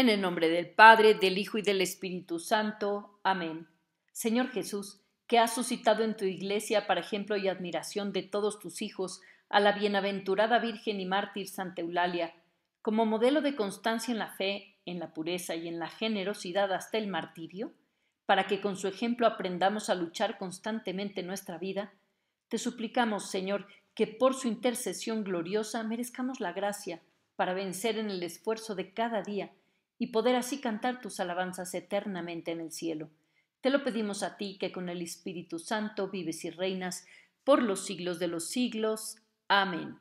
En el nombre del Padre, del Hijo y del Espíritu Santo. Amén. Señor Jesús, que has suscitado en tu iglesia para ejemplo y admiración de todos tus hijos a la bienaventurada Virgen y mártir Santa Eulalia, como modelo de constancia en la fe, en la pureza y en la generosidad hasta el martirio, para que con su ejemplo aprendamos a luchar constantemente nuestra vida, te suplicamos, Señor, que por su intercesión gloriosa merezcamos la gracia para vencer en el esfuerzo de cada día y poder así cantar tus alabanzas eternamente en el cielo. Te lo pedimos a ti que con el Espíritu Santo vives y reinas por los siglos de los siglos. Amén.